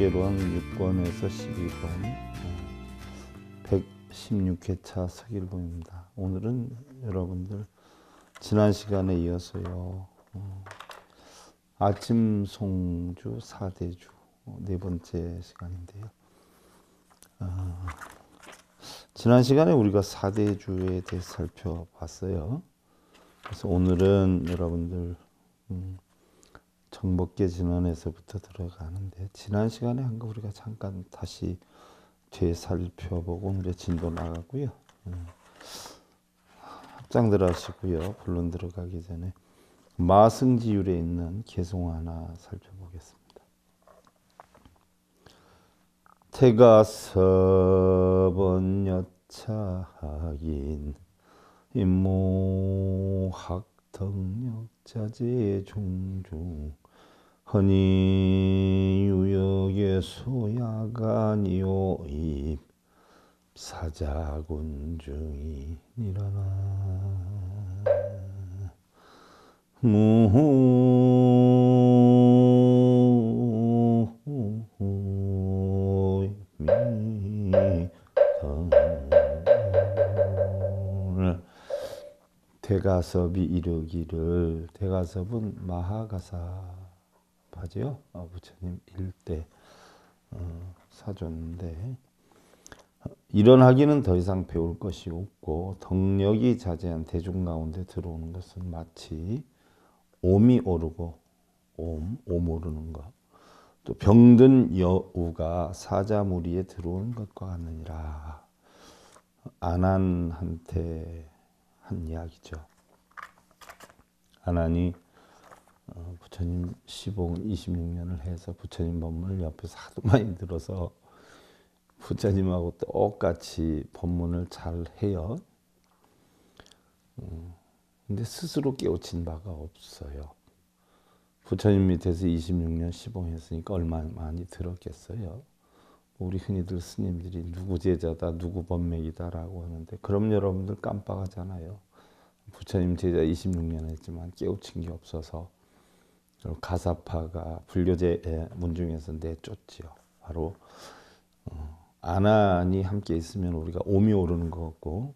계개번 6번에서 12번 116회차 서길봉입니다. 오늘은 여러분들 지난 시간에 이어서요. 어, 아침 송주 4대주 어, 네 번째 시간인데요. 어, 지난 시간에 우리가 4대주에 대해 살펴봤어요. 그래서 오늘은 여러분들 음, 정복계 진원에서부터 들어가는데 지난 시간에 한 거 우리가 잠깐 다시 되살펴보고 우리 의 진도 나가고요. 음, 합장들 하시고요. 본론 들어가기 전에 마승지율에 있는 개송 하나 살펴보겠습니다. 태가 서번여차인 임모학덕력자제 중중 허니 유역의 소야간이요 입 사자군중이니라나 무미 대가섭이 이르기를 대가섭은 마하가사 접지요 아, 부처님 일대 어, 사줬는데 일어나기는더 이상 배울 것이 없고 덕력이 자제한 대중 가운데 들어오는 것은 마치 옴이 오르고 옴, 옴 오르는 것. 또 병든 여우가 사자 무리에 들어온 것과 같느니라. 아난한테 한 이야기죠. 아난이 어, 부처님 시봉 26년을 해서 부처님 법문을 옆에서 하도 많이 들어서 부처님하고 똑같이 법문을 잘 해요. 음, 근데 스스로 깨우친 바가 없어요. 부처님 밑에서 26년 시봉했으니까 얼마나 많이 들었겠어요. 우리 흔히들 스님들이 누구 제자다, 누구 법맥이다라고 하는데 그럼 여러분들 깜빡하잖아요. 부처님 제자 26년 했지만 깨우친 게 없어서 가사파가 불교제 문중에서 내쫓지요. 바로 어, 아난이 함께 있으면 우리가 오미 오르는 것 같고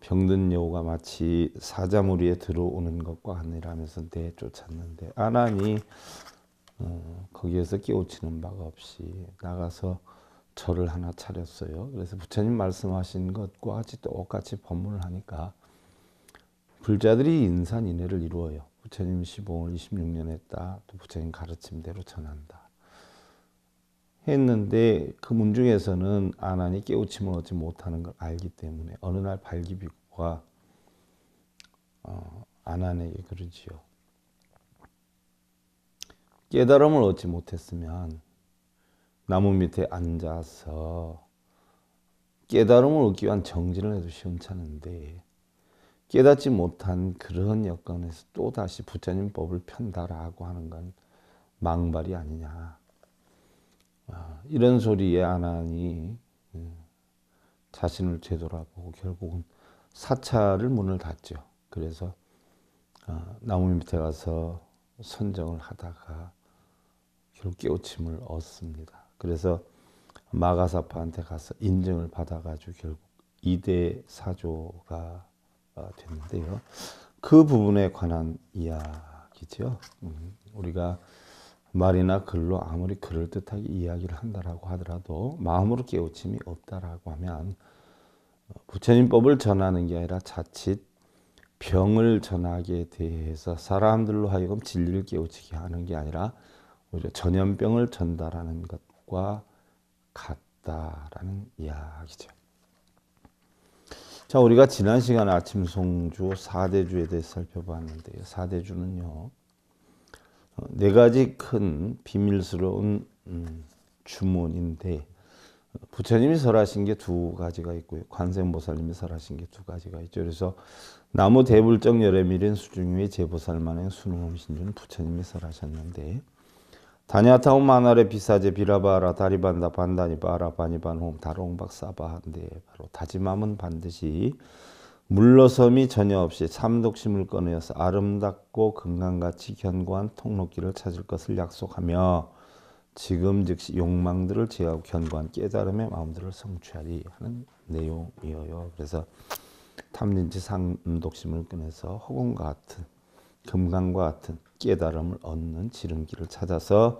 병든 여우가 마치 사자무리에 들어오는 것과 같니라 면서 내쫓았는데 아난이 어, 거기에서 끼우치는 바가 없이 나가서 절을 하나 차렸어요. 그래서 부처님 말씀하신 것과 똑같이 법문을 하니까 불자들이 인산인해를 이루어요. 부처님 시봉을 26년 했다. 또 부처님 가르침대로 전한다. 했는데 그 문중에서는 아난이 깨우침을 얻지 못하는 걸 알기 때문에 어느 날 발기비구가 어, 아난에게 그러지요. 깨달음을 얻지 못했으면 나무 밑에 앉아서 깨달음을 얻기 위한 정진을 해도 시원찮은데 깨닫지 못한 그런 여건에서 또다시 부처님 법을 편다라고 하는 건 망발이 아니냐. 아, 이런 소리에 안하니 예, 자신을 되돌아보고 결국은 사찰을 문을 닫죠. 그래서 아, 나무 밑에 가서 선정을 하다가 결국 깨우침을 얻습니다. 그래서 마가사파한테 가서 인증을 받아가지고 결국 이대 사조가 아, 됐는데요. 그 부분에 관한 이야기죠. 음, 우리가 말이나 글로 아무리 그럴듯하게 이야기를 한다라고 하더라도 마음으로 깨우침이 없다라고 하면 어, 부처님법을 전하는 게 아니라 자칫 병을 전하게 대해서 사람들로 하여금 진리를 깨우치게 하는 게 아니라 오히려 전염병을 전달하는 것과 같다라는 이야기죠. 자, 우리가 지난 시간 아침 송주 4대주에 대해 살펴봤는데요. 4대주는요, 어, 네 가지 큰 비밀스러운 음, 주문인데, 어, 부처님이 설하신 게 두 가지가 있고요. 관세음보살님이 설하신 게 두 가지가 있죠. 그래서 나무 대불정 열애밀인 수중위의 제보살만행 수능음신준 부처님이 설하셨는데 다냐타운 마나레 비사제 비라바라 다리반다 반다니 바라 바니반홈 다롱박 사바한데 바로 다짐함은 반드시 물러섬이 전혀 없이 삼독심을 꺼내어서 아름답고 건강같이 견고한 통로길을 찾을 것을 약속하며 지금 즉시 욕망들을 제하고 견고한 깨달음의 마음들을 성취하리 하는 내용이어요. 그래서 탐진치 삼독심을 꺼내서 허공과 같은 금강과 같은 깨달음을 얻는 지름길을 찾아서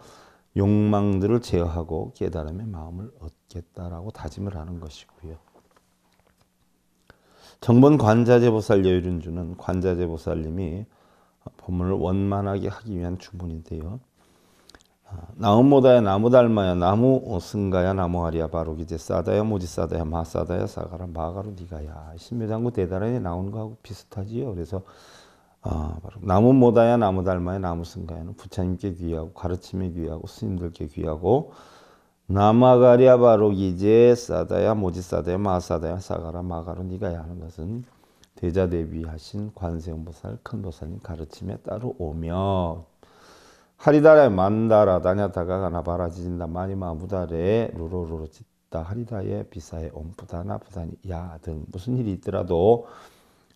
욕망들을 제어하고 깨달음의 마음을 얻겠다라고 다짐을 하는 것이고요. 정본 관자재보살 여유륜주는 관자재보살님이 법문을 원만하게 하기 위한 주문인데요. 아, 나무모다야 나무달마야 나무승가야 나무하리야 바로기제 싸다야 모지싸다야 마싸다야 사가라 마가루 니가야 신묘장구 대단하게 나오 거하고 비슷하지요. 그래서 아, 바로 나무 모다야 나무 닮아야 나무 승가야는 부처님께 귀하고 가르침에 귀하고 스님들께 귀하고 나마가리아 바로 이제 싸다야 모지 싸다야 마사다야 싸가라 마가로 니가야 하는 것은 대자 대비하신 관세음보살 큰보살님 가르침에 따로 오며 하리다래 만다라 다냐다가 가나바라 지진다 마니마 무다레 루로루로 짓다 하리다에 비사에 옴부다나 부다니 야등 무슨 일이 있더라도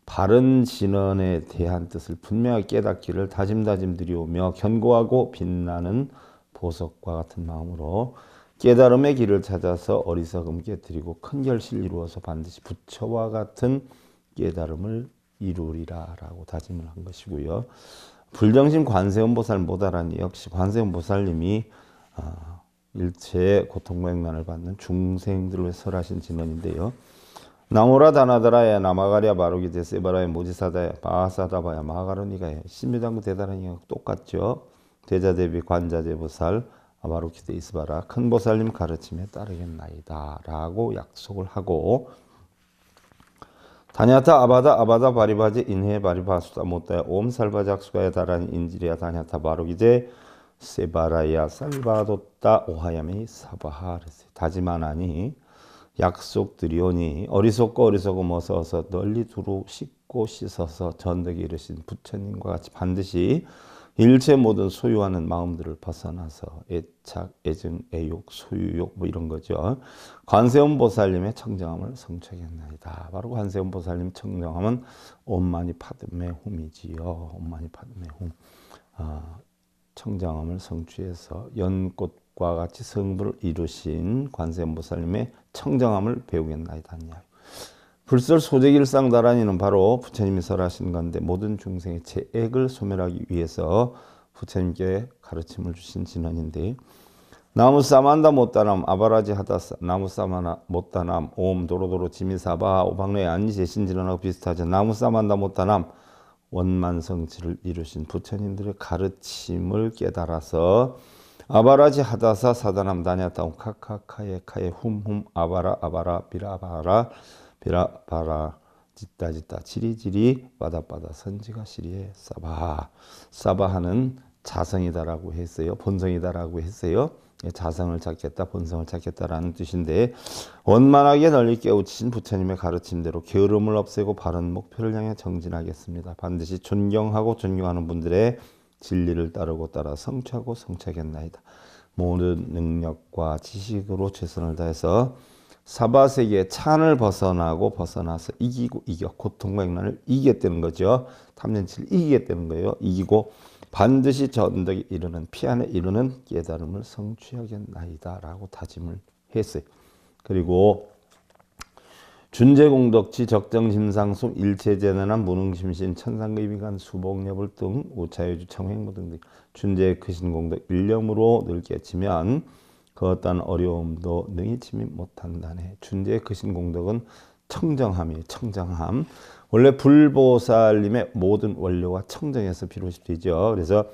바른 진언에 대한 뜻을 분명히 깨닫기를 다짐다짐 드리오며 견고하고 빛나는 보석과 같은 마음으로 깨달음의 길을 찾아서 어리석음깨뜨리고큰 결실 이루어서 반드시 부처와 같은 깨달음을 이루리라라고 다짐을 한 것이고요. 불정심 관세음보살 모다라니 역시 관세음보살님이 아, 일체의 고통과 행난을 받는 중생들을 설하신 진언인데요. 나무라 다나드라야나마가리아 바로기 데세바라야 모지사다야 바사다바야 마가로니가야 신묘당구 대단하니까 똑같죠. 대자 대비 관자 대보살 아바로키데 이스바라 큰 보살님 가르침에 따르겠나이다 라고 약속을 하고 다냐타 아바다 아바다 바리바지 인해 바리바수다 못다야 옴살바작수가에 달한 인지리야 다냐타 바로기제 세바라야 살바도따 오하야미 사바하르세 다지만하니 약속드리오니 어리석고 어리석고 어서어서 널리 두루 씻고 씻어서 전덕에 이르신 부처님과 같이 반드시 일체 모든 소유하는 마음들을 벗어나서 애착, 애증, 애욕, 소유욕 뭐 이런 거죠. 관세음 보살님의 청정함을 성취했나이다. 바로 관세음 보살님 청정함은 온만이 파드의 홈이지요. 온만이 파드의 홈. 아, 청정함을 성취해서 연꽃 과 같이 성부를 이루신 관세음보살님의 청정함을 배우겠나이다 불설 소재 일상 다라니는 바로 부처님이 설하신 건데 모든 중생의 죄액을 소멸하기 위해서 부처님께 가르침을 주신 진언인데 나무 사만다 못다남 아바라지 하다사 나무 사마나 못다남 옴 도로도로 지미사바 오방래 안니 제신진언하고 비슷하죠. 나무 사만다 못다남 원만성치를 이루신 부처님들의 가르침을 깨달아서 아바라지 하다사 사다남 다냐타운 카카카에 카에 훔훔 아바라 아바라 비라바라 비라바라 짓다 짓다 지리지리 바다바다 선지가 시리에 사바 하 사바하는 자성이다라고 했어요. 본성이다라고 했어요. 예, 자성을 찾겠다, 본성을 찾겠다라는 뜻인데 원만하게 널리 깨우친 부처님의 가르침대로 게으름을 없애고 바른 목표를 향해 정진하겠습니다. 반드시 존경하고 존경하는 분들의 진리를 따르고 따라 성취하고 성착했나이다. 모든 능력과 지식으로 최선을 다해서 사바세계 찬을 벗어나고 벗어나서 이기고 이겨 고통과 행난을 이겼다는 거죠. 탐진치를 이겼다는 거예요. 이기고 반드시 전덕에 이르는 피안에 이르는 깨달음을 성취하겠나이다라고 다짐을 했어요. 그리고 준재공덕지 적정심상 속 일체재난한 무능심신 천상급이간 수복여불 등 오차유주 청행무 등등 준재의 크신 공덕 일념으로 늘 깨치면 그 어떤 어려움도 능히 침입 못한다네 준재의 크신 공덕은 청정함이에요 청정함 원래 불보살님의 모든 원료가 청정해서 비롯되죠 그래서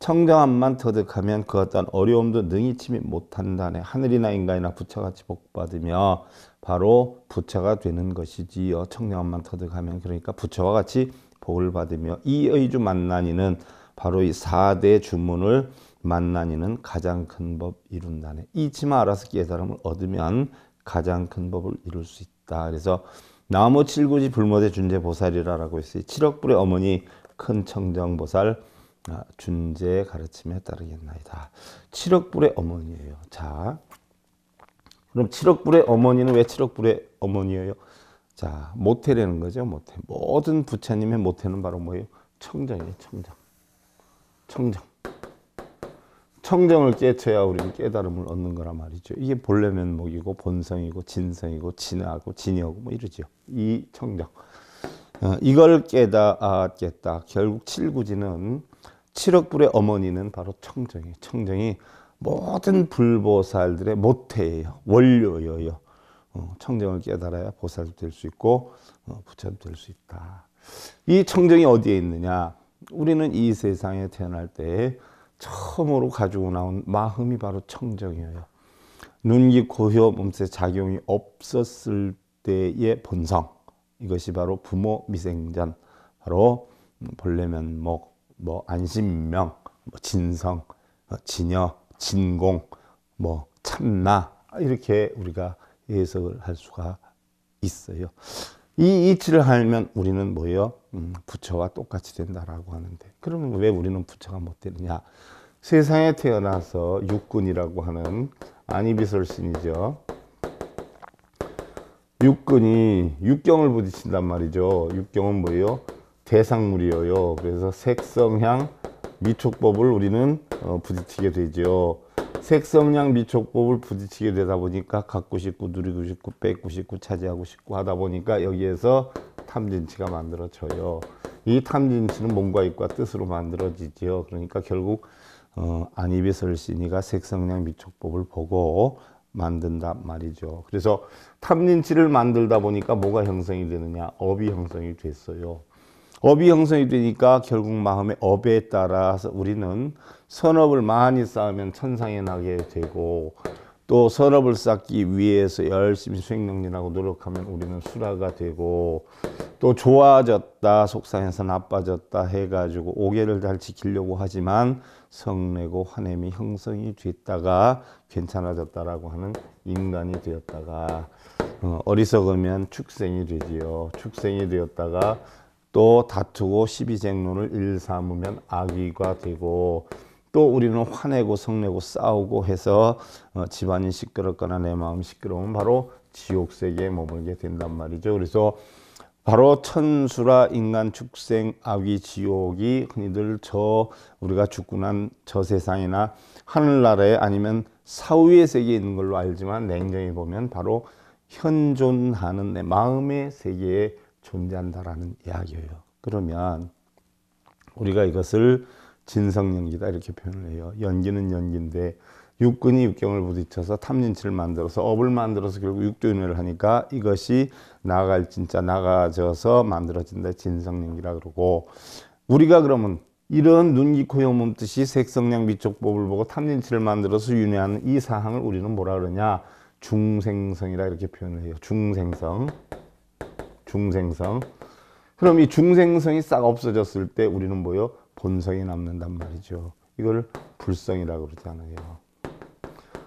청정함만 터득하면 그 어떤 어려움도 능히 침입 못한다네 하늘이나 인간이나 부처같이 복받으며 바로 부처가 되는 것이지요. 청량만 터득하면 그러니까 부처와 같이 복을 받으며 이 의주 만난이는 바로 이 4대 주문을 만난이는 가장 큰 법 이룬다네. 이치마 알아서 깨달음을 얻으면 가장 큰 법을 이룰 수 있다. 그래서 나무 칠구지 불모대 준재 보살이라라고 했어요. 7억 불의 어머니 큰 청정 보살 아, 준재 가르침에 따르겠나이다. 7억 불의 어머니예요. 자, 그럼 7억 불의 어머니는 왜 7억 불의 어머니예요? 자, 모태라는 거죠, 모태. 모든 부처님의 모태는 바로 뭐예요? 청정이에요, 청정. 청정. 청정을 깨쳐야 우리는 깨달음을 얻는 거란 말이죠. 이게 본래 면목이고 본성이고 진성이고 진하고 진여고 뭐 이러죠. 이 청정. 어, 이걸 깨닫겠다. 결국 칠구지는 칠억불의 어머니는 바로 청정이 청정이 모든 불보살들의 모태예요. 원료예요. 어, 청정을 깨달아야 보살도 될수 있고 어, 부처도 될 수 있다. 이 청정이 어디에 있느냐? 우리는 이 세상에 태어날 때 처음으로 가지고 나온 마음이 바로 청정이에요. 눈기 고효 몸세 작용이 없었을 때의 본성 이것이 바로 부모 미생전 바로 본래면목 뭐 안심명 뭐 진성 어, 진여 진공, 뭐 참나 이렇게 우리가 해석을 할 수가 있어요. 이 이치를 알면 우리는 뭐예요? 음, 부처와 똑같이 된다라고 하는데 그러면 왜 우리는 부처가 못 되느냐? 세상에 태어나서 육근이라고 하는 아니비설신이죠. 육근이 육경을 부딪힌단 말이죠. 육경은 뭐예요? 대상물이에요. 그래서 색성향, 미촉법을 우리는 어, 부딪히게 되죠. 색성량 미촉법을 부딪히게 되다 보니까 갖고 싶고 누리고 싶고 뺏고 싶고 차지하고 싶고 하다 보니까 여기에서 탐진치가 만들어져요. 이 탐진치는 몸과 입과 뜻으로 만들어지죠 그러니까 결국 어, 안입의설신이가 색성량 미촉법을 보고 만든단 말이죠. 그래서 탐진치를 만들다 보니까 뭐가 형성이 되느냐? 업이 형성이 됐어요. 업이 형성이 되니까 결국 마음의 업에 따라서 우리는 선업을 많이 쌓으면 천상에 나게 되고 또 선업을 쌓기 위해서 열심히 수행능력이라고 노력하면 우리는 수라가 되고 또 좋아졌다 속상해서 나빠졌다 해가지고 오개를 잘 지키려고 하지만 성내고 화냄이 형성이 됐다가 괜찮아졌다라고 하는 인간이 되었다가 어, 어리석으면 축생이 되지요 축생이 되었다가 또 다투고 시비쟁론을 일삼으면 악의가 되고 또 우리는 화내고 성내고 싸우고 해서 어, 집안이 시끄럽거나 내 마음 이 시끄러우면 바로 지옥 세계에 머물게 된단 말이죠. 그래서 바로 천수라 인간 축생 악의 지옥이 흔히들 저 우리가 죽고 난 저 세상이나 하늘나라에 아니면 사후의 세계에 있는 걸로 알지만 냉정히 보면 바로 현존하는 내 마음의 세계에 존재한다라는 이야기예요. 그러면 우리가 이것을 진성연기다 이렇게 표현을 해요. 연기는 연기인데 육근이 육경을 부딪혀서 탐진치를 만들어서 업을 만들어서 결국 육조인회를 하니까 이것이 나갈 진짜 나가져서 만들어진다 진성연기라 그러고 우리가 그러면 이런 눈기코요 몸뜻이 색성량 비촉법을 보고 탐진치를 만들어서 윤회하는 이 사항을 우리는 뭐라 그러냐 중생성이라 이렇게 표현을 해요 중생성 중생성. 그럼 이 중생성이 싹 없어졌을 때 우리는 뭐요? 본성이 남는단 말이죠. 이걸 불성이라고 그러잖아요.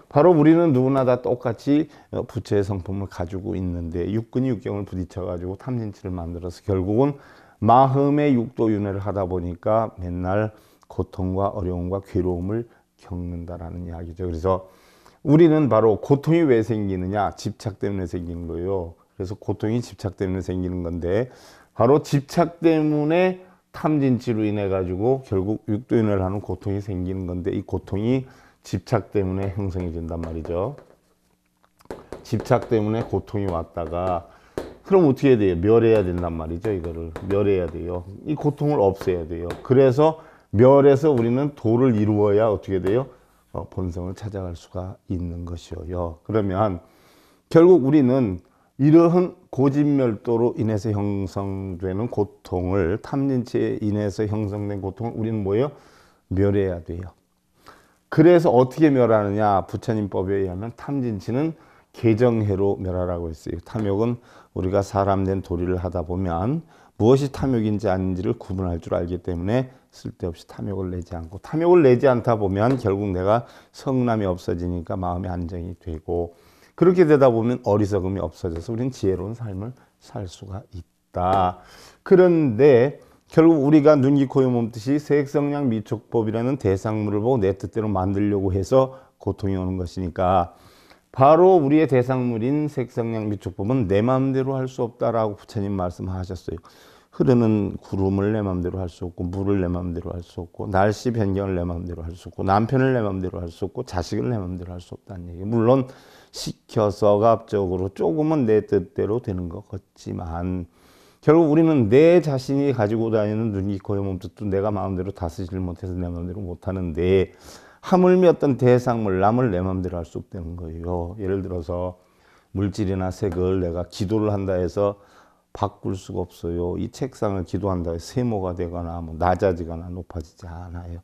바로 우리는 누구나 다 똑같이 어, 부처의 성품을 가지고 있는데 육근이 육경을 부딪혀가지고 탐진치를 만들어서 결국은 마음의 육도윤회를 하다 보니까 맨날 고통과 어려움과 괴로움을 겪는다라는 이야기죠. 그래서 우리는 바로 고통이 왜 생기느냐? 집착 때문에 생긴 거예요. 그래서 고통이 집착 때문에 생기는 건데 바로 집착 때문에 탐진치로 인해 가지고 결국 육도인을 하는 고통이 생기는 건데 이 고통이 집착 때문에 형성이된단 말이죠. 집착 때문에 고통이 왔다가 그럼 어떻게 해야 돼요? 멸해야 된단 말이죠. 이거를 멸해야 돼요. 이 고통을 없애야 돼요. 그래서 멸해서 우리는 도를 이루어야 어떻게 돼요? 어, 본성을 찾아갈 수가 있는 것이요. 그러면 결국 우리는 이러한 고진멸도로 인해서 형성되는 고통을 탐진치에 인해서 형성된 고통을 우리는 뭐예요? 멸해야 돼요. 그래서 어떻게 멸하느냐? 부처님법에 의하면 탐진치는 개정해로 멸하라고 했어요. 탐욕은 우리가 사람된 도리를 하다 보면 무엇이 탐욕인지 아닌지를 구분할 줄 알기 때문에 쓸데없이 탐욕을 내지 않고 탐욕을 내지 않다 보면 결국 내가 성남이 없어지니까 마음의 안정이 되고 그렇게 되다 보면 어리석음이 없어져서 우리는 지혜로운 삶을 살 수가 있다. 그런데 결국 우리가 눈, 귀, 코, 에 몸뜻이 세성량 미촉법이라는 대상물을 보고 내 뜻대로 만들려고 해서 고통이 오는 것이니까 바로 우리의 대상물인 색성량 미촉법은 내 마음대로 할 수 없다라고 부처님 말씀하셨어요. 흐르는 구름을 내 마음대로 할 수 없고 물을 내 마음대로 할 수 없고 날씨 변경을 내 마음대로 할 수 없고 남편을 내 마음대로 할 수 없고 자식을 내 마음대로 할 수 없다는 얘기. 물론 시켜서 갑적으로 조금은 내 뜻대로 되는 것 같지만 결국 우리는 내 자신이 가지고 다니는 눈이 코의 몸뜻도 내가 마음대로 다스리지 못해서 내 마음대로 못하는데 하물며 어떤 대상물 남을 내 마음대로 할 수 없다는 거예요. 예를 들어서 물질이나 색을 내가 기도를 한다 해서 바꿀 수가 없어요. 이 책상을 기도한다 해서 세모가 되거나 뭐 낮아지거나 높아지지 않아요.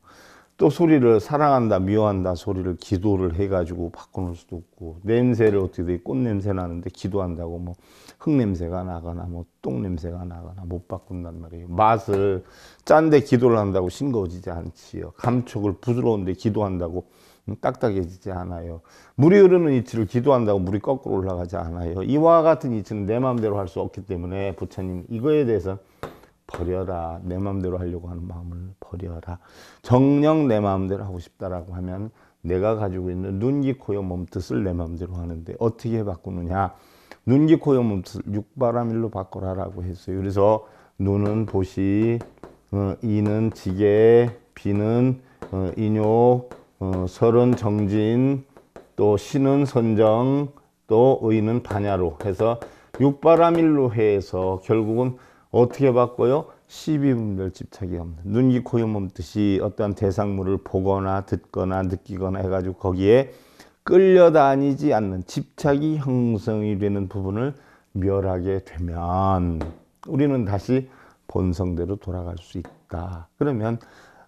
또 소리를 사랑한다, 미워한다 소리를 기도를 해가지고 바꿔놓을 수도 없고 냄새를 어떻게 돼꽃 냄새 나는데 기도한다고 뭐 흙 냄새가 나거나 뭐 똥 냄새가 나거나 못 바꾼단 말이에요. 맛을 짠데 기도를 한다고 싱거워지지 않지요. 감촉을 부드러운데 기도한다고 음, 딱딱해지지 않아요. 물이 흐르는 이치를 기도한다고 물이 거꾸로 올라가지 않아요. 이와 같은 이치는 내 마음대로 할 수 없기 때문에 부처님 이거에 대해서 버려라. 내 마음대로 하려고 하는 마음을 버려라. 정령 내 마음대로 하고 싶다라고 하면 내가 가지고 있는 눈, 귀, 코여 몸뜻을 내 마음대로 하는데 어떻게 바꾸느냐? 눈, 귀, 코여 몸뜻을 육바라밀로 바꿔라라고 했어요. 그래서 눈은 보시, 어, 이는 지게, 비는 어, 인욕, 어, 설은 정진, 또 신은 선정, 또 의는 반야로 해서 육바라밀로 해서 결국은 어떻게 바꿔요? 시비분별 집착이 없는 눈, 코, 몸뜻이 어떤 대상물을 보거나 듣거나 느끼거나 해가지고 거기에 끌려다니지 않는 집착이 형성이 되는 부분을 멸하게 되면 우리는 다시 본성대로 돌아갈 수 있다. 그러면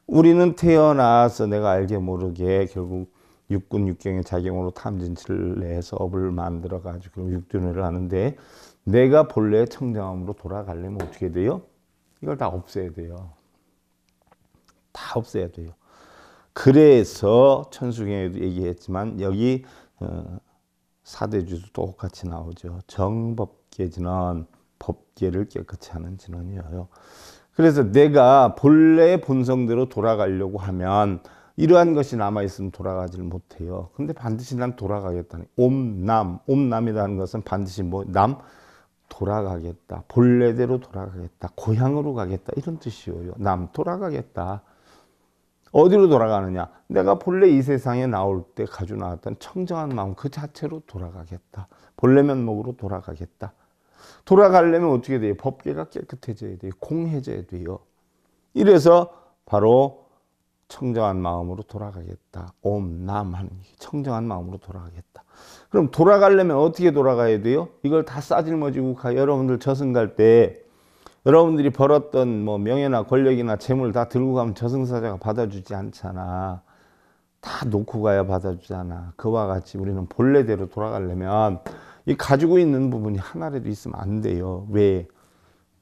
우리는 태어나서 내가 알게 모르게 결국 육군 육경의 작용으로 탐진치를 내서 업을 만들어 가지고 육둔회를 하는데 내가 본래의 청정함으로 돌아가려면 어떻게 돼요? 이걸 다 없애야 돼요. 다 없애야 돼요. 그래서 천수경에도 얘기했지만 여기 어, 사대주도 똑같이 나오죠. 정법계 진원, 법계를 깨끗이 하는 진원이에요. 그래서 내가 본래의 본성대로 돌아가려고 하면 이러한 것이 남아있으면 돌아가지를 못해요. 근데 반드시 난 돌아가겠다는 옴남, 옴남이라는 것은 반드시 뭐 남, 돌아가겠다. 본래대로 돌아가겠다. 고향으로 가겠다. 이런 뜻이에요. 남 돌아가겠다. 어디로 돌아가느냐? 내가 본래 이 세상에 나올 때 가지고 나왔던 청정한 마음 그 자체로 돌아가겠다. 본래 면목으로 돌아가겠다. 돌아가려면 어떻게 돼요? 법계가 깨끗해져야 돼요. 공해져야 돼요. 이래서 바로 청정한 마음으로 돌아가겠다. 옴, 남 하는 청정한 마음으로 돌아가겠다. 그럼 돌아가려면 어떻게 돌아가야 돼요? 이걸 다 싸짊어지고 가. 여러분들 저승 갈 때 여러분들이 벌었던 뭐 명예나 권력이나 재물 다 들고 가면 저승사자가 받아주지 않잖아. 다 놓고 가야 받아주잖아. 그와 같이 우리는 본래대로 돌아가려면 이 가지고 있는 부분이 하나라도 있으면 안 돼요. 왜?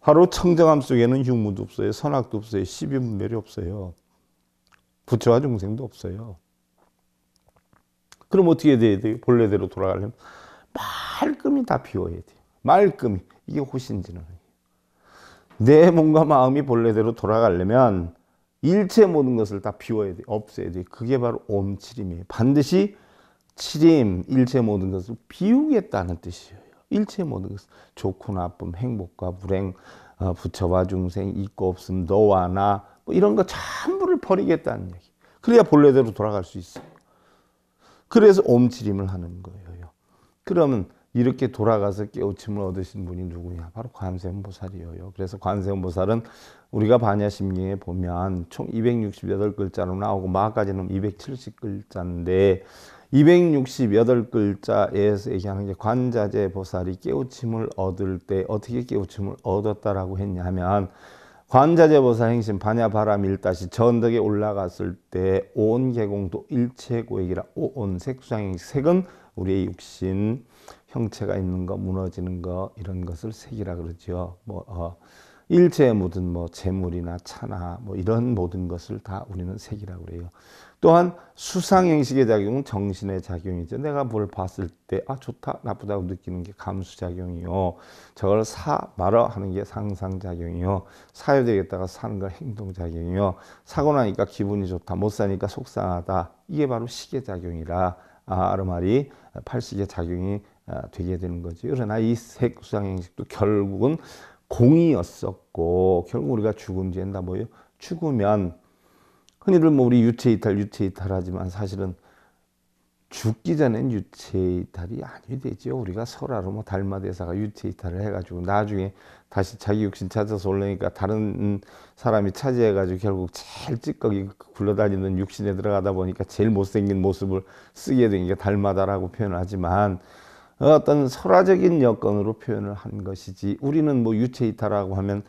바로 청정함 속에는 흉무도 없어요. 선악도 없어요. 시비분별이 없어요. 부처와 중생도 없어요. 그럼 어떻게 돼야 돼요? 본래대로 돌아가려면 말끔히 다 비워야 돼 말끔히. 이게 호신진언이에요. 내 몸과 마음이 본래대로 돌아가려면 일체 모든 것을 다 비워야 돼, 없애야 돼. 그게 바로 옴칠임이에요. 반드시 칠임, 일체 모든 것을 비우겠다는 뜻이에요. 일체 모든 것, 좋고 나쁨, 행복과 불행, 어, 부처와 중생, 있고 없음, 너와 나, 뭐 이런 거 전부를 버리겠다는 얘기. 그래야 본래대로 돌아갈 수 있어요. 그래서 옴치림을 하는 거예요. 그러면 이렇게 돌아가서 깨우침을 얻으신 분이 누구냐? 바로 관세음보살이에요. 그래서 관세음보살은 우리가 반야심경에 보면 총 268글자로 나오고 마까지는 270글자인데 268글자에서 얘기하는 게 관자재 보살이 깨우침을 얻을 때 어떻게 깨우침을 얻었다라고 했냐면 관자재보사 행신 반야바람 일다시 전덕에 올라갔을 때온계공도 일체고액이라 온색수장행 색은 우리의 육신 형체가 있는 거 무너지는 거 이런 것을 색이라 그러죠. 뭐 어, 일체의 모든 뭐 재물이나 차나 뭐 이런 모든 것을 다 우리는 색이라 그래요. 또한 수상 형식의 작용은 정신의 작용이죠. 내가 뭘 봤을 때 아 좋다 나쁘다고 느끼는 게 감수 작용이요. 저걸 사 말어 하는 게 상상 작용이요. 사야 되겠다가 사는 걸 행동 작용이요. 사고 나니까 기분이 좋다 못 사니까 속상하다 이게 바로 시계 작용이라 아, 아르마리 팔시계 작용이 아, 되게 되는 거지. 그러나 이 색수상 형식도 결국은 공이었었고 결국 우리가 죽은 죄는 다뭐요 죽으면 흔히들 뭐 우리 유체이탈, 유체이탈 하지만 사실은 죽기 전엔 유체이탈이 아니되죠. 우리가 설화로 뭐 달마대사가 유체이탈을 해가지고 나중에 다시 자기 육신 찾아서 올라니까 다른 사람이 차지해가지고 결국 제일 찌꺼기 굴러다니는 육신에 들어가다 보니까 제일 못생긴 모습을 쓰게 된 게 달마다라고 표현하지만 어떤 설화적인 여건으로 표현을 한 것이지 우리는 뭐 유체이탈이라고 하면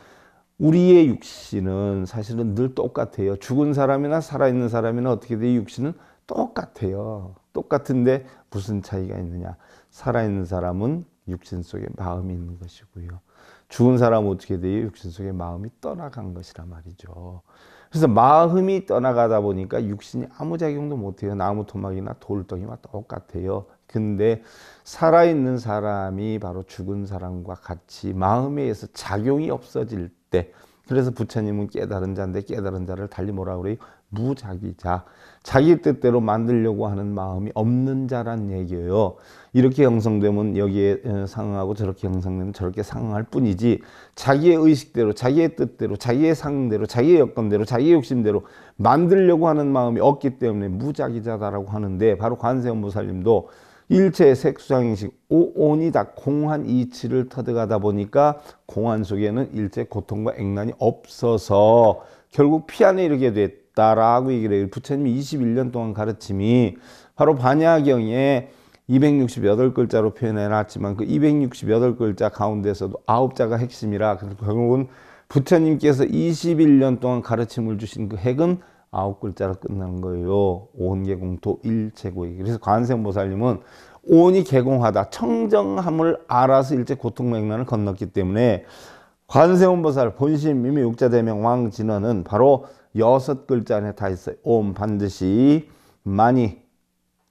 우리의 육신은 사실은 늘 똑같아요. 죽은 사람이나 살아있는 사람이나 어떻게 돼 육신은 똑같아요. 똑같은데 무슨 차이가 있느냐. 살아있는 사람은 육신 속에 마음이 있는 것이고요. 죽은 사람 어떻게 돼요? 육신 속에 마음이 떠나간 것이란 말이죠. 그래서 마음이 떠나가다 보니까 육신이 아무 작용도 못해요. 나무 토막이나 돌덩이와 똑같아요. 근데 살아있는 사람이 바로 죽은 사람과 같이 마음에 의해서 작용이 없어질 때 그래서 부처님은 깨달은 자인데 깨달은 자를 달리 뭐라 그래요? 무자기자. 자기 뜻대로 만들려고 하는 마음이 없는 자란 얘기예요. 이렇게 형성되면 여기에 상응하고 저렇게 형성되면 저렇게 상응할 뿐이지 자기의 의식대로 자기의 뜻대로 자기의 상대로 자기의 여건대로 자기의 욕심대로 만들려고 하는 마음이 없기 때문에 무자기자다라고 하는데 바로 관세음보살님도 일체의 색수상식 오온이다 공한 이치를 터득하다 보니까 공한 속에는 일체 고통과 액난이 없어서 결국 피 안에 이르게 됐다라고 얘기를 해요. 부처님이 21년 동안 가르침이 바로 반야경에 268글자로 표현해 놨지만 그 268글자 가운데서도 아홉 자가 핵심이라 그래서 결국은 부처님께서 21년 동안 가르침을 주신 그 핵은 아홉 글자로 끝나는 거예요. 온개 공토 일체고 그래서 관세음보살님은 온이 개공하다 청정함을 알아서 일제 고통맥락을 건넜기 때문에 관세음보살 본심 미미 육자대명 왕진원은 바로 여섯 글자 안에 다 있어요. 옴 반드시 많이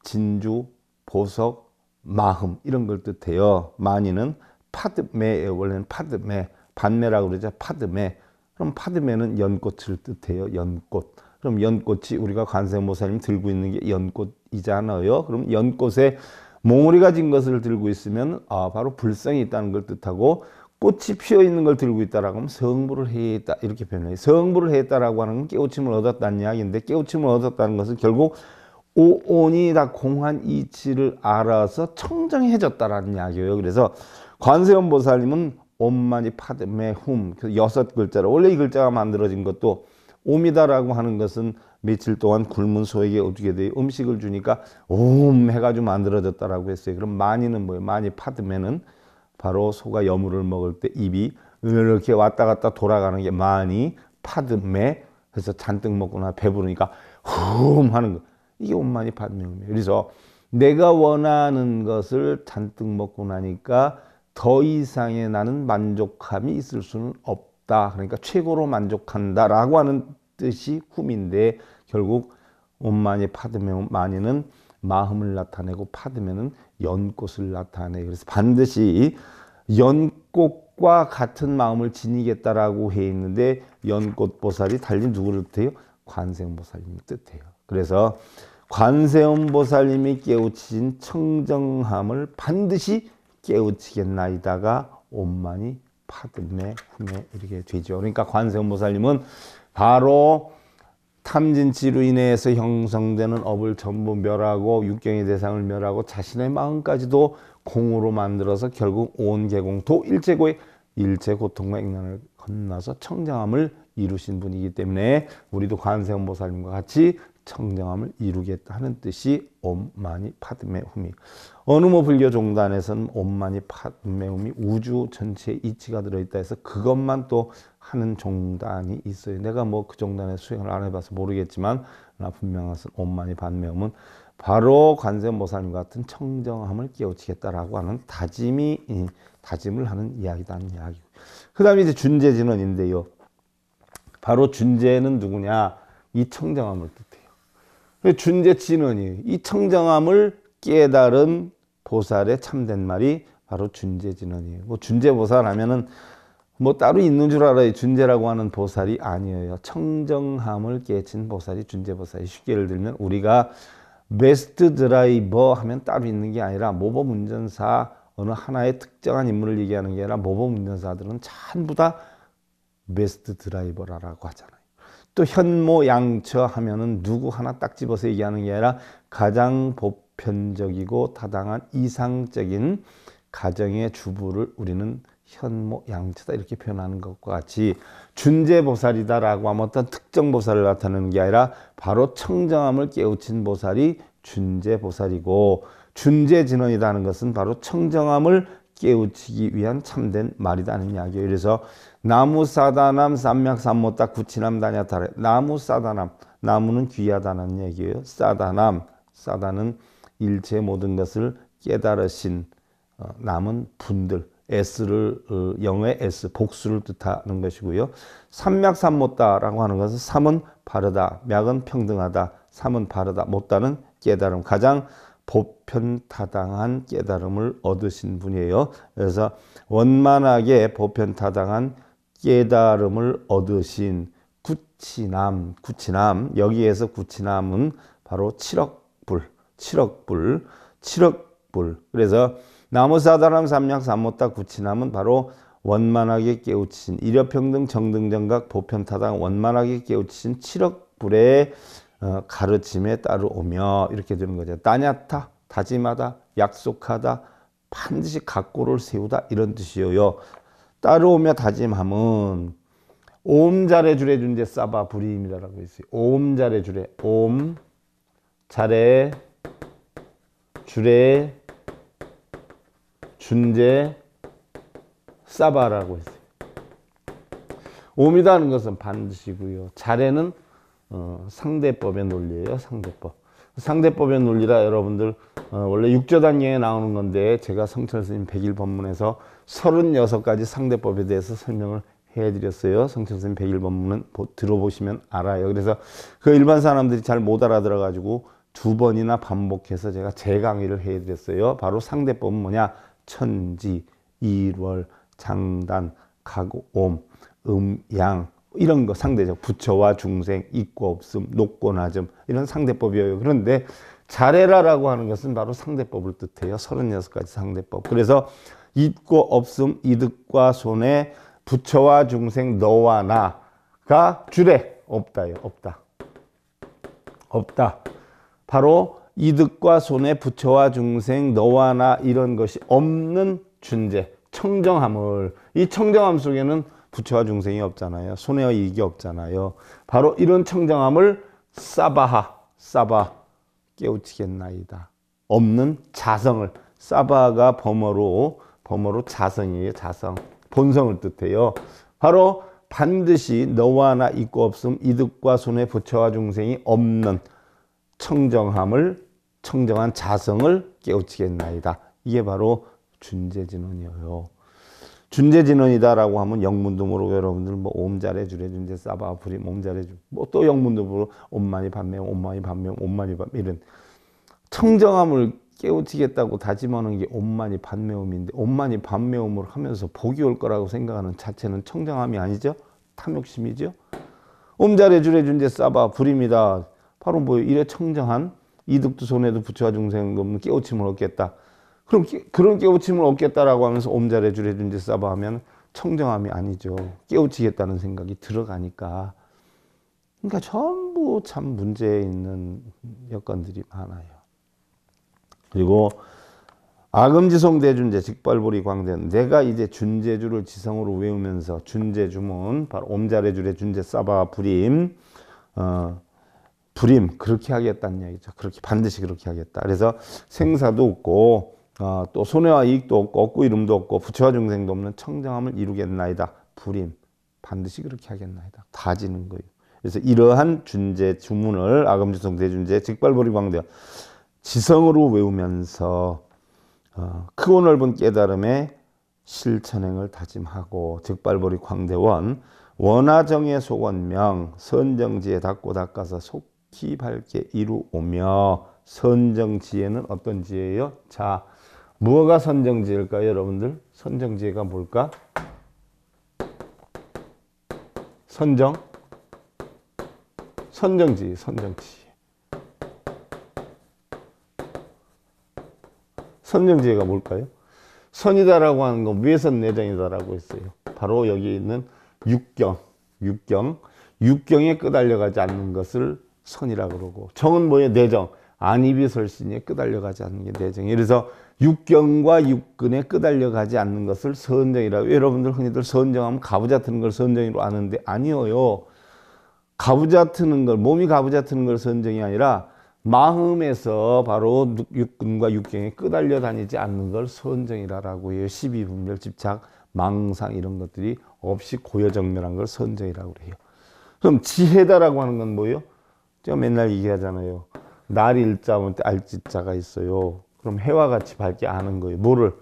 진주 보석 마음 이런 걸 뜻해요. 많이는 파드메예 원래는 파드메 반메라고 그러죠. 파드메 그럼 파드메는 연꽃을 뜻해요. 연꽃 그럼 연꽃이 우리가 관세음보살님 들고 있는 게 연꽃이잖아요. 그럼 연꽃에 몽우리가 진 것을 들고 있으면 아 바로 불성이 있다는 걸 뜻하고 꽃이 피어 있는 걸 들고 있다라고 하면 성불을 했다 이렇게 표현해요. 성불을 했다라고 하는 건 깨우침을 얻었다는 이야기인데 깨우침을 얻었다는 것은 결국 오온이 다 공한 이치를 알아서 청정해졌다라는 이야기예요. 그래서 관세음보살님은 온만이 파드메 훔 그 여섯 글자로 원래 이 글자가 만들어진 것도 옴이다라고 하는 것은 며칠 동안 굶은 소에게 어떻게 돼요? 음식을 주니까 옴 해가지고 만들어졌다라고 했어요. 그럼 많이는 뭐예요? 많이 파드면은 바로 소가 여물을 먹을 때 입이 이렇게 왔다 갔다 돌아가는 게 많이 파드매 해서 잔뜩 먹거나 배부르니까 흠 하는 거. 이게 옴 많이 파드매음요 그래서 내가 원하는 것을 잔뜩 먹고 나니까 더 이상의 나는 만족함이 있을 수는 없다. 싶다. 그러니까 최고로 만족한다라고 하는 뜻이 쿰인데 결국 온마니 파드메 마니는 마음을 나타내고 파드메는 연꽃을 나타내. 그래서 반드시 연꽃과 같은 마음을 지니겠다라고 해 있는데 연꽃 보살이 달리 누구를 뜻해요? 관세음 보살님 이 뜻해요. 그래서 관세음 보살님이 깨우치신 청정함을 반드시 깨우치겠나이다가 온만이 파드메 후메 이렇게 되죠. 그러니까 관세음보살님은 바로 탐진치로 인해서 형성되는 업을 전부 멸하고 육경의 대상을 멸하고 자신의 마음까지도 공으로 만들어서 결국 온개공토 일제고의 일제 고통과 액난을 건너서 청정함을 이루신 분이기 때문에 우리도 관세음보살님과 같이 청정함을 이루겠다 하는 뜻이 옴마니 파드메 후미 어느 모 불교 종단에서는 옴마니 파드메 후미 우주 전체에 이치가 들어있다 해서 그것만 또 하는 종단이 있어요 내가 뭐 그 종단에 수행을 안 해봐서 모르겠지만 나 분명한 옴마니 파드메 후은 바로 관세음보살님 같은 청정함을 깨우치겠다라고 하는 다짐이 다짐을 하는 이야기다는 이야기고 그 다음에 이제 준재진원인데요 바로 준재는 누구냐 이 청정함을 뜻그 준재진언이 이 청정함을 깨달은 보살의 참된 말이 바로 준재진언이에요. 뭐 준재보살 하면은 뭐 따로 있는 줄 알아요. 준재라고 하는 보살이 아니에요. 청정함을 깨친 보살이 준재보살이 쉽게 예를 들면 우리가 베스트 드라이버 하면 따로 있는 게 아니라 모범 운전사 어느 하나의 특정한 인물을 얘기하는 게 아니라 모범 운전사들은 전부 다 베스트 드라이버라고 하잖아요. 또 현모 양처 하면은 누구 하나 딱 집어서 얘기하는 게 아니라 가장 보편적이고 타당한 이상적인 가정의 주부를 우리는 현모 양처다 이렇게 표현하는 것과 같이 준재보살이다라고 하면 어떤 특정 보살을 나타내는 게 아니라 바로 청정함을 깨우친 보살이 준재보살이고 준재진원이라는 것은 바로 청정함을 깨우치기 위한 참된 말이다 는 이야기예요. 그래서 나무사다남 삼맥삼모따 구치남 다냐타래 나무사다남 나무는 귀하다는 얘기예요. 사다남 사다는 일체 모든 것을 깨달으신 어, 남은 분들 S를 어, 영어의 S 복수를 뜻하는 것이고요. 삼맥삼못다라고 하는 것은 삼은 바르다, 맥은 평등하다, 삼은 바르다, 못다는 깨달음 가장 보편타당한 깨달음을 얻으신 분이에요. 그래서 원만하게 보편타당한 깨달음을 얻으신 구치남, 구치남, 여기에서 구치남은 바로 7억불7억불7억불 그래서 나무사다람 삼양 삼모다 구치남은 바로 원만하게 깨우친 일여평등 정등정각 보편타당 원만하게 깨우친 7억불의 어, 가르침에 따르오며 이렇게 되는 거죠. 따냐타, 다짐하다, 약속하다, 반드시 각고를 세우다 이런 뜻이에요. 따르오며 다짐함은 옴자레주레 준제 싸바 불임이라고 있어요. 옴자래 주래 옴 자래 주래 준제 싸바라고 있어요. 옴이라는 것은 반드시고요. 자래는 어, 상대법의 논리예요. 상대법. 상대법의 논리라 여러분들 어, 원래 육조 단계에 나오는 건데 제가 성철 스님 백일 법문에서 36가지 상대법에 대해서 설명을 해드렸어요. 성철선생 101번문은 들어보시면 알아요. 그래서 그 일반 사람들이 잘 못 알아들어가지고 두 번이나 반복해서 제가 재강의를 해드렸어요. 바로 상대법은 뭐냐? 천지, 일월, 장단, 가고, 옴, 음, 양 이런 거 상대적 부처와 중생, 있고 없음, 녹고나음 이런 상대법이에요. 그런데 잘해라라고 하는 것은 바로 상대법을 뜻해요. 36가지 상대법. 그래서 있고 없음 이득과 손해 부처와 중생 너와 나가 주례 없다요 없다 없다 바로 이득과 손해 부처와 중생 너와 나 이런 것이 없는 존재 청정함을 이 청정함 속에는 부처와 중생이 없잖아요 손해와 이익이 없잖아요 바로 이런 청정함을 사바하 사바 깨우치겠나이다 없는 자성을 사바가 범어로 범어로 자성이에요. 자성. 본성을 뜻해요. 바로 반드시 너와 나 있고 없음 이득과 손해 부처와 중생이 없는 청정함을 청정한 자성을 깨우치겠나이다. 이게 바로 준재진원이에요. 준재진원이다라고 하면 영문도 모르고 여러분들 뭐 옴자래 주래 준재 싸바 불이 몸자래 주뭐또 영문도 모르고 옴만이 반명 옴만이 반명 옴만이 반명 이런 청정함을 깨우치겠다고 다짐하는 게 온만이 반매움인데 온만이 반매움을 하면서 복이 올 거라고 생각하는 자체는 청정함이 아니죠. 탐욕심이죠. 옴자래 주래준제 싸바 불입니다. 바로 뭐 이래 청정한 이득도 손해도 부처와 중생도 없는 깨우침을 얻겠다. 그럼 깨, 그런 깨우침을 얻겠다라고 하면서 옴자래 주래준제 싸바 하면 청정함이 아니죠. 깨우치겠다는 생각이 들어가니까. 그러니까 전부 참문제 있는 여건들이 많아요. 그리고 아금지송 대준제 직벌보리 광대는 내가 이제 준제주를 지성으로 외우면서 준제주문 바로 옴자래줄의 준제 싸바 불임 어, 불임 그렇게 하겠다는 얘기죠. 그렇게 반드시 그렇게 하겠다. 그래서 생사도 없고 어, 또 손해와 이익도 없고 얻고 이름도 없고 부채와 중생도 없는 청정함을 이루겠나이다. 불임 반드시 그렇게 하겠나이다. 다지는 거예요. 그래서 이러한 준제 주문을 아금지송 대준제 직발보리 광대 지성으로 외우면서 어, 크고 넓은 깨달음의 실천행을 다짐하고 득발보리 광대원 원화정의 소원명 선정지에 닦고 닦아서 속히 밝게 이루오며 선정지에는 어떤 지혜예요? 자, 무엇가 선정지일까요 여러분들? 선정지혜가 뭘까? 선정 선정지 선정지 선정지혜가 뭘까요? 선이다라고 하는 건 위에선 내장이다라고 했어요. 바로 여기 있는 육경, 육경, 육경에 끄달려가지 않는 것을 선이라 그러고 정은 뭐예요? 내정, 안입이 설신에 끄달려가지 않는 게 내정이에요. 그래서 육경과 육근에 끄달려가지 않는 것을 선정이라고 여러분들 흔히들 선정하면 가부자 트는 걸 선정이라고 아는데 아니에요. 가부자 트는 걸, 몸이 가부자 트는 걸 선정이 아니라 마음에서 바로 육군과 육경에 끄달려 다니지 않는 걸 선정이라고 해요. 12분별 집착, 망상 이런 것들이 없이 고여정렬한 걸 선정이라고 해요. 그럼 지혜다라고 하는 건 뭐예요? 제가 맨날 얘기하잖아요. 날 일자 못해 알지자가 있어요. 그럼 해와 같이 밝게 아는 거예요. 뭐를?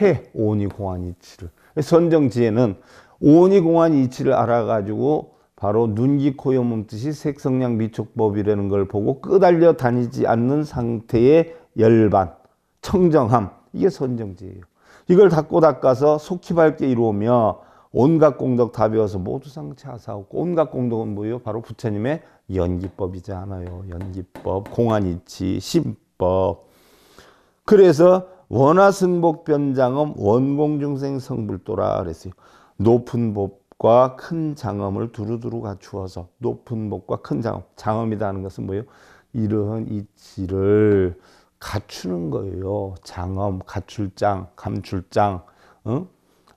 해, 오니, 공안, 이치를. 선정지혜는 오니, 공안, 이치를 알아가지고 바로 눈기 코염 몸뜻이 색성량 미촉법이라는 걸 보고 끄달려 다니지 않는 상태의 열반, 청정함 이게 선정지예요. 이걸 닦고 닦아서 속히 밝게 이루며 온갖 공덕 다 배워서 모두 상차사하고 온갖 공덕은 뭐예요? 바로 부처님의 연기법이지 않아요. 연기법, 공안이치, 심법. 그래서 원화승복 변장음 원공중생 성불도라 그랬어요. 높은 법 목과 큰 장엄을 두루두루 갖추어서 높은 목과 큰 장엄, 장엄이라는 것은 뭐예요? 이러 이치를 갖추는 거예요. 장엄, 갖출장, 감출장, 응? 어?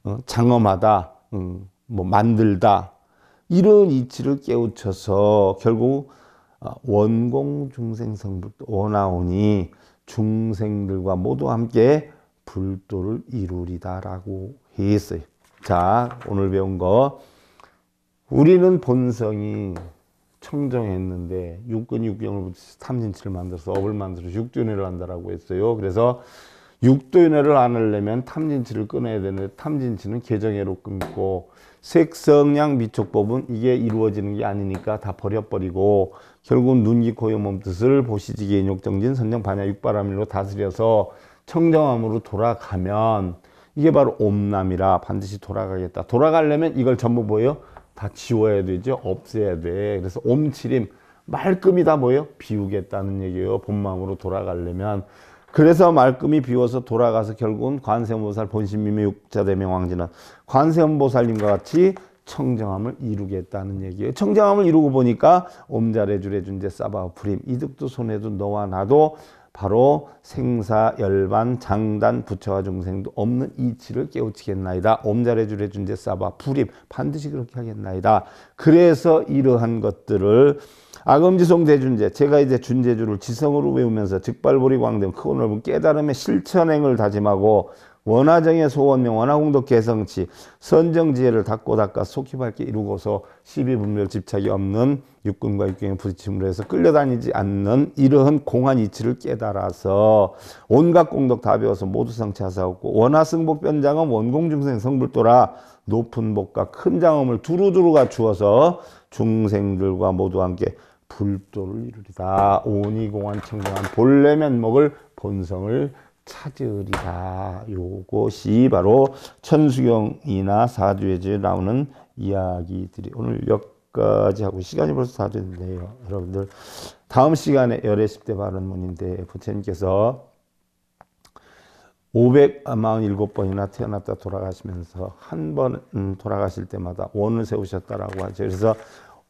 응? 어? 장엄하다, 응. 음, 뭐 만들다 이런 이치를 깨우쳐서 결국 아, 원공 중생 성불도 원하오니 중생들과 모두 함께 불도를 이루리다라고 했어요. 자, 오늘 배운 거. 우리는 본성이 청정했는데 육근 육경을 탐진치를 만들어서 업을 만들어서 육도연애를 한다라고 했어요. 그래서 육도연애를 안 하려면 탐진치를 끊어야 되는데 탐진치는 계정애로 끊고 색성량 미촉법은 이게 이루어지는 게 아니니까 다 버려버리고 결국 눈기 코요 몸뜻을 보시지기 인욕정진 선정 반야 육바람일로 다스려서 청정함으로 돌아가면 이게 바로 옴남이라 반드시 돌아가겠다. 돌아가려면 이걸 전부 뭐예요? 다 지워야 되죠. 없애야 돼. 그래서 옴치림 말끔히 다 뭐예요? 비우겠다는 얘기예요. 본망으로 돌아가려면. 그래서 말끔히 비워서 돌아가서 결국은 관세음보살 본신님의 육자대명 왕진은 관세음보살님과 같이 청정함을 이루겠다는 얘기예요. 청정함을 이루고 보니까 옴자레 주레준제 사바프림 이득도 손해도 너와 나도 바로 생사, 열반, 장단, 부처와 중생도 없는 이치를 깨우치겠나이다. 옴자레주레 준제 사바 불입 반드시 그렇게 하겠나이다. 그래서 이러한 것들을 악음지송 대준제 제가 이제 준제주를 지성으로 외우면서 즉발보리 광등 크고 넓은 깨달음의 실천행을 다짐하고 원하정의 소원명 원하공덕 개성치 선정지혜를 닦고 닦아 속히 밝게 이루고서 시비분별 집착이 없는 육군과 육경의 부딪힘으로 해서 끌려다니지 않는 이러한 공한 이치를 깨달아서 온갖 공덕 다 배워서 모두 성취하사옵고 원하승복 변장은 원공중생 성불도라 높은 복과 큰 장엄을 두루두루 갖추어서 중생들과 모두 함께 불도를 이루리다 온이공한 청정한 본래 면목을 본성을 찾으리라 요것이 바로 천수경이나 사주에 나오는 이야기들이 오늘 역 여기까지 하고 시간이 벌써 다 됐네요. 여러분들 다음 시간에 열애십 대 발언문인데 부처님께서 547번이나 태어났다 돌아가시면서 한번 음, 돌아가실 때마다 원을 세우셨다라고 하죠. 그래서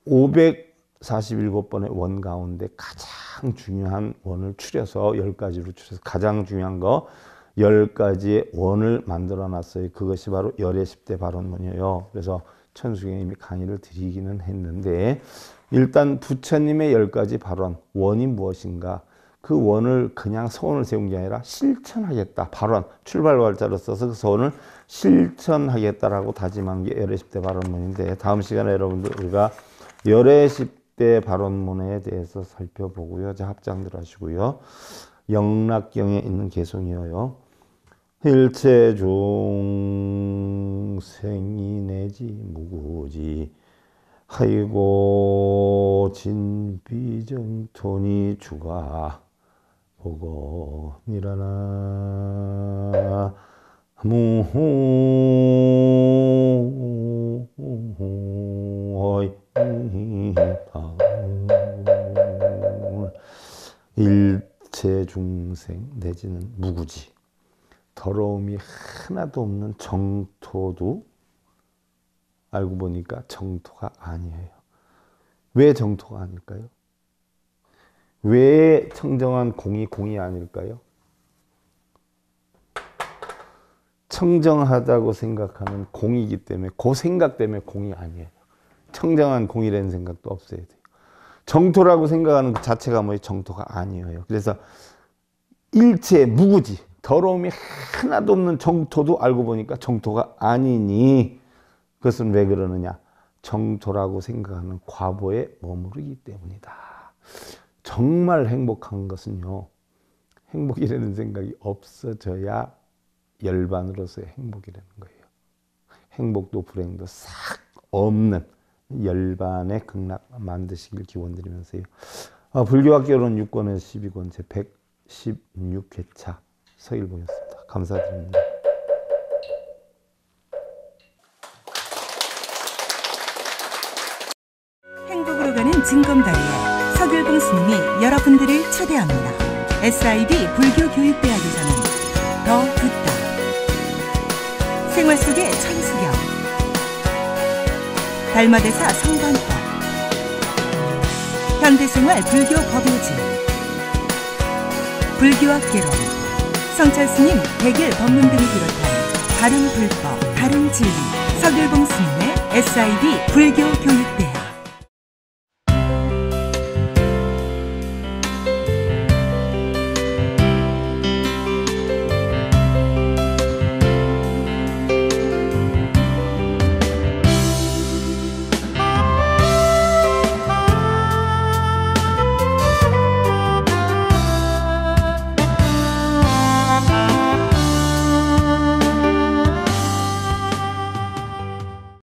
547번의 원 가운데 가장 중요한 원을 추려서 10가지로 추려서 가장 중요한 거 10가지의 원을 만들어 놨어요. 그것이 바로 열애십 대 발언문이에요. 그래서 천수경에 이미 강의를 드리기는 했는데 일단 부처님의 열 가지 발언, 원이 무엇인가 그 원을 그냥 소원을 세운 게 아니라 실천하겠다. 발언, 출발발자로 써서 그 소원을 실천하겠다라고 다짐한 게열애 10대 발언문인데 다음 시간에 여러분들 우리가 열애 10대 발언문에 대해서 살펴보고요. 자, 합장들 하시고요. 영락경에 있는 개송이어요. 일체 중생이 내지 무구지 하이고 진비정토니 주가 보건이라나 무호 일체 중생 내지는 무구지 더러움이 하나도 없는 정토도 알고 보니까 정토가 아니에요. 왜 정토가 아닐까요? 왜 청정한 공이 공이 아닐까요? 청정하다고 생각하는 공이기 때문에 그 생각 때문에 공이 아니에요. 청정한 공이라는 생각도 없어야 돼요. 정토라고 생각하는 그 자체가 뭐 정토가 아니에요. 그래서 일체 무구지. 더러움이 하나도 없는 정토도 알고 보니까 정토가 아니니 그것은 왜 그러느냐? 정토라고 생각하는 과보에 머무르기 때문이다. 정말 행복한 것은요. 행복이라는 생각이 없어져야 열반으로서의 행복이라는 거예요. 행복도 불행도 싹 없는 열반의 극락 만드시길 기원드리면서요. 아, 불교학교론 6권에서 12권 제 116회차 서일보였습니다. 감사드립니다. 행복으로 가는 증검다리에 서글봉 스님이 여러분들을 초대합니다. SIB 불교교육대학에서는 더 듣다 생활 속의 천수경 달마대사 성관법 현대생활 불교 법요지 불교학개론 성철스님 백일 법문 등을 비롯한 바른 불법, 바른 진리, 서길봉 스님의 s i d 불교 교육대